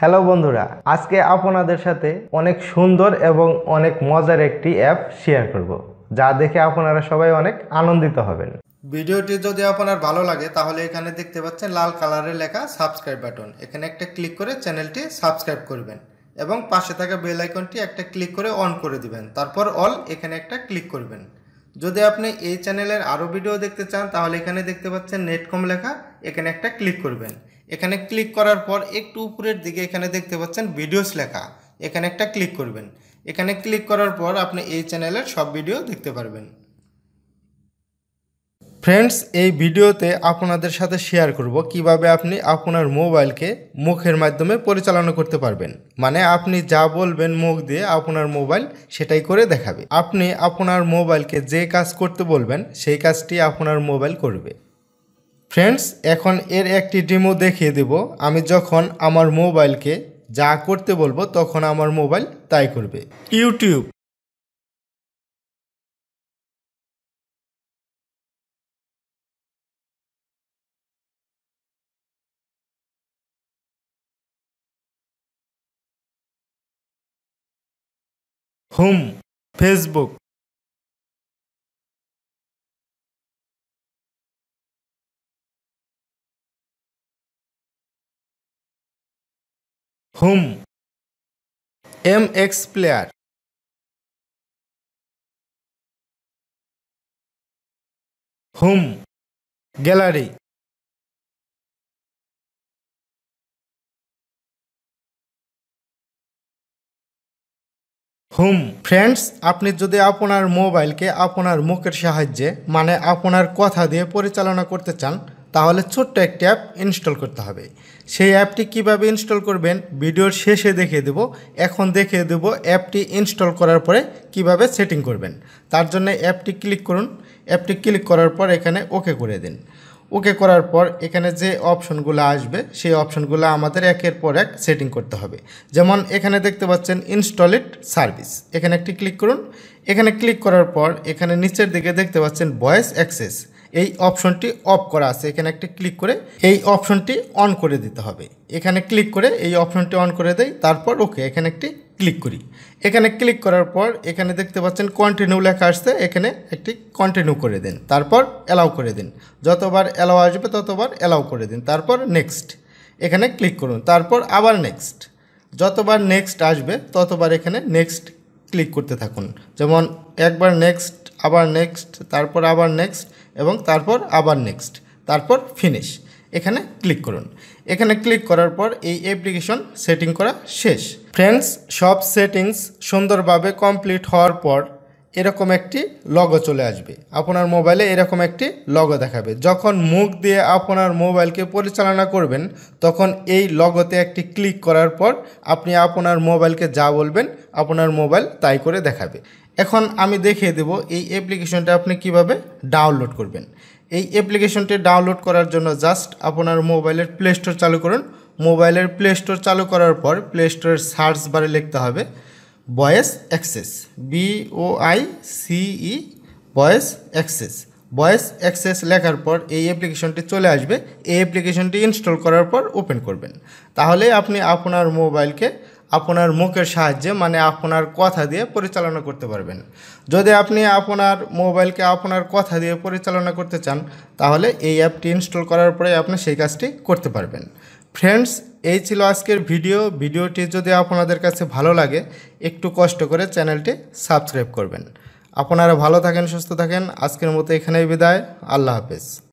hello বন্ধুরা আজকে আপনাদের সাথে অনেক সুন্দর এবং অনেক মজার একটি অ্যাপ শেয়ার করব যা দেখে আপনারা সবাই অনেক আনন্দিত হবেন ভিডিওটি যদি আপনার ভালো লাগে তাহলে এখানে দেখতে পাচ্ছেন লাল কালারে লেখা সাবস্ক্রাইব বাটন এখানে একটা ক্লিক করে চ্যানেলটি সাবস্ক্রাইব করবেন এবং পাশে থাকা বেল আইকনটি একটা ক্লিক করে অন করে দিবেন তারপর অল এখানে একটা ক্লিক করবেন যদি আপনি এই চ্যানেলের আরও ভিডিও দেখতে চান তাহলে এখানে দেখতে পাচ্ছেন নেটকম লেখা এখানে একটা ক্লিক করবেন এখানে ক্লিক করার পর একটু উপরের দিকে এখানে দেখতে পাচ্ছেন ভিডিওস লেখা এখানে একটা ক্লিক করবেন এখানে ক্লিক করার পর আপনি এই চ্যানেলের সব ভিডিও দেখতে পারবেন ফ্রেন্ডস এই ভিডিওতে আপনাদের সাথে শেয়ার করব কিভাবে আপনি আপনার মোবাইলকে মুখের মাধ্যমে পরিচালনা করতে পারবেন মানে আপনি যা বলবেন মুখ দিয়ে আপনার মোবাইল সেটাই করে দেখাবে আপনি আপনার মোবাইলকে যে কাজ করতে বলবেন সেই কাজটি আপনার মোবাইল করবে ফ্রেন্ডস এখন এর একটি ডিমো দেখিয়ে দেব আমি যখন আমার মোবাইলকে যা করতে বলবো তখন আমার মোবাইল তাই করবে YouTube home Facebook hmm M X player hmm gallery hmm friends আপনি যদি আপনার মোবাইলকে আপনার মুখের সাহায্যে মানে আপনার কথা দিয়ে পরিচালনা করতে চান তাহলে ছোট্ট একটি অ্যাপ ইনস্টল করতে হবে সেই অ্যাপটি কিভাবে ইনস্টল করবেন ভিডিওর শেষে দেখিয়ে দেব এখন দেখিয়ে দেব অ্যাপটি ইনস্টল করার পরে কিভাবে সেটিং করবেন তার জন্য অ্যাপটি ক্লিক করুন অ্যাপটি ক্লিক করার পর এখানে ওকে করে দিন ওকে করার পর এখানে যে অপশনগুলো আসবে সেই অপশনগুলো আমাদের একের পর এক সেটিং করতে হবে যেমন এখানে দেখতে পাচ্ছেন ইনস্টলেড সার্ভিস এখানে একটি ক্লিক করুন এখানে ক্লিক করার পর এখানে নিচের দিকে দেখতে পাচ্ছেন ভয়েস অ্যাক্সেস এই অপশনটি অফ করা আছে এখানে একটি ক্লিক করে এই অপশনটি অন করে দিতে হবে এখানে ক্লিক করে এই অপশনটি অন করে দেয় তারপর ওকে এখানে একটি ক্লিক করি এখানে ক্লিক করার পর এখানে দেখতে পাচ্ছেন কন্টিনিউ লেখা আসছে এখানে একটি কন্টিনিউ করে দিন তারপর অ্যালাউ করে দিন যতবার অ্যালাউ আসবে ততবার অ্যালাউ করে দিন তারপর নেক্সট এখানে ক্লিক করুন তারপর আবার নেক্সট যতবার নেক্সট আসবে ততবার এখানে নেক্সট ক্লিক করতে থাকুন যেমন একবার নেক্সট আবার নেক্সট তারপর আবার নেক্সট এবং তারপর আবার নেক্সট তারপর ফিনিশ এখানে ক্লিক করুন এখানে ক্লিক করার পর এই অ্যাপ্লিকেশন সেটিং করা শেষ ফ্রেন্ডস সব সেটিংস সুন্দরভাবে কমপ্লিট হওয়ার পর এরকম একটি লগো চলে আসবে আপনার মোবাইলে এরকম একটি লগো দেখাবে যখন মুখ দিয়ে আপনার মোবাইলকে পরিচালনা করবেন তখন এই লগোতে একটি ক্লিক করার পর আপনি আপনার মোবাইলকে যা বলবেন আপনার মোবাইল তাই করে দেখাবে এখন আমি দেখিয়ে দেব এই অ্যাপ্লিকেশনটা আপনি কিভাবে ডাউনলোড করবেন এই অ্যাপ্লিকেশনটি ডাউনলোড করার জন্য জাস্ট আপনার মোবাইলের প্লে স্টোর চালু করুন মোবাইলের প্লে স্টোর চালু করার পর প্লে স্টোরের সার্চ বারে লিখতে হবে বয়েস অ্যাক্সেস বিওআই সিই বয়েস অ্যাক্সেস বয়েস অ্যাক্সেস লেখার পর এই অ্যাপ্লিকেশনটি চলে আসবে এই অ্যাপ্লিকেশনটি ইনস্টল করার পর ওপেন করবেন তাহলে আপনি আপনার মোবাইলকে আপনার মুখের সাহায্যে মানে আপনার কথা দিয়ে পরিচালনা করতে পারবেন যদি আপনি আপনার মোবাইলকে আপনার কথা দিয়ে পরিচালনা করতে চান তাহলে এই অ্যাপটি ইনস্টল করার পরে আপনি সেই কাজটি করতে পারবেন ফ্রেন্ডস এই ছিল আজকের ভিডিও ভিডিওটি যদি আপনাদের কাছে ভালো লাগে একটু কষ্ট করে চ্যানেলটি সাবস্ক্রাইব করবেন আপনারা ভালো থাকেন সুস্থ থাকেন আজকের মতো এখানেই বিদায় আল্লাহ হাফেজ